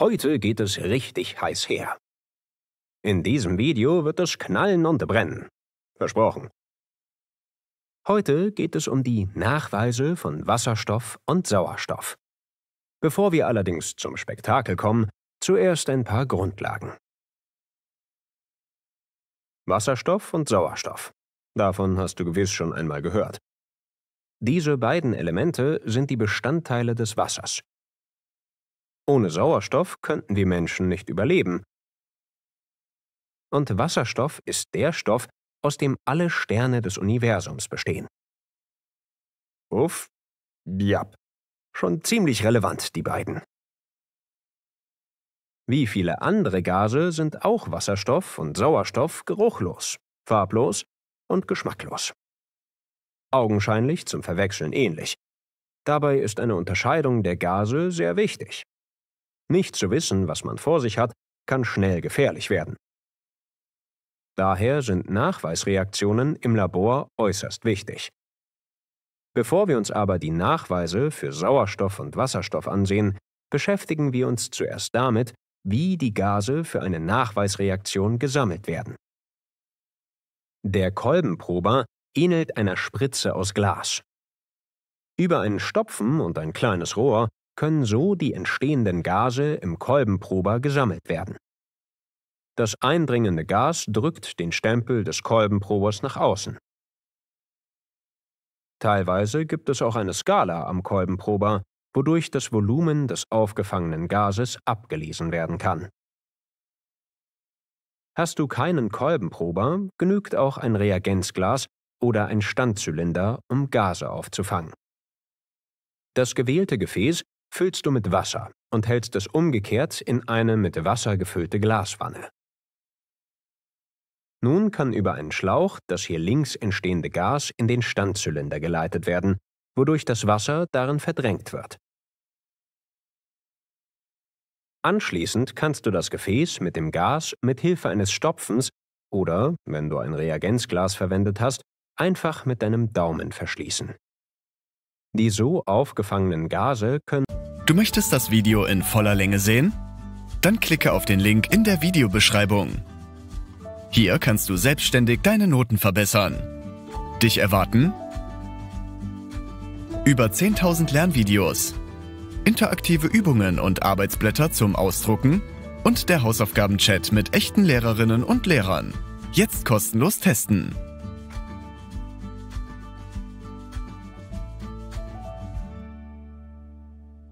Heute geht es richtig heiß her. In diesem Video wird es knallen und brennen. Versprochen. Heute geht es um die Nachweise von Wasserstoff und Sauerstoff. Bevor wir allerdings zum Spektakel kommen, zuerst ein paar Grundlagen. Wasserstoff und Sauerstoff. Davon hast du gewiss schon einmal gehört. Diese beiden Elemente sind die Bestandteile des Wassers. Ohne Sauerstoff könnten wir Menschen nicht überleben. Und Wasserstoff ist der Stoff, aus dem alle Sterne des Universums bestehen. Uff, ja, schon ziemlich relevant, die beiden. Wie viele andere Gase sind auch Wasserstoff und Sauerstoff geruchlos, farblos und geschmacklos. Augenscheinlich zum Verwechseln ähnlich. Dabei ist eine Unterscheidung der Gase sehr wichtig. Nicht zu wissen, was man vor sich hat, kann schnell gefährlich werden. Daher sind Nachweisreaktionen im Labor äußerst wichtig. Bevor wir uns aber die Nachweise für Sauerstoff und Wasserstoff ansehen, beschäftigen wir uns zuerst damit, wie die Gase für eine Nachweisreaktion gesammelt werden. Der Kolbenprober ähnelt einer Spritze aus Glas. Über einen Stopfen und ein kleines Rohr können so die entstehenden Gase im Kolbenprober gesammelt werden. Das eindringende Gas drückt den Stempel des Kolbenprobers nach außen. Teilweise gibt es auch eine Skala am Kolbenprober, wodurch das Volumen des aufgefangenen Gases abgelesen werden kann. Hast du keinen Kolbenprober, genügt auch ein Reagenzglas oder ein Standzylinder, um Gase aufzufangen. Das gewählte Gefäß füllst du mit Wasser und hältst es umgekehrt in eine mit Wasser gefüllte Glaswanne. Nun kann über einen Schlauch das hier links entstehende Gas in den Standzylinder geleitet werden, wodurch das Wasser darin verdrängt wird. Anschließend kannst du das Gefäß mit dem Gas mit Hilfe eines Stopfens oder, wenn du ein Reagenzglas verwendet hast, einfach mit deinem Daumen verschließen. Die so aufgefangenen Gase können Du möchtest das Video in voller Länge sehen? Dann klicke auf den Link in der Videobeschreibung. Hier kannst du selbstständig deine Noten verbessern. Dich erwarten über 10.000 Lernvideos, interaktive Übungen und Arbeitsblätter zum Ausdrucken und der Hausaufgaben-Chat mit echten Lehrerinnen und Lehrern. Jetzt kostenlos testen.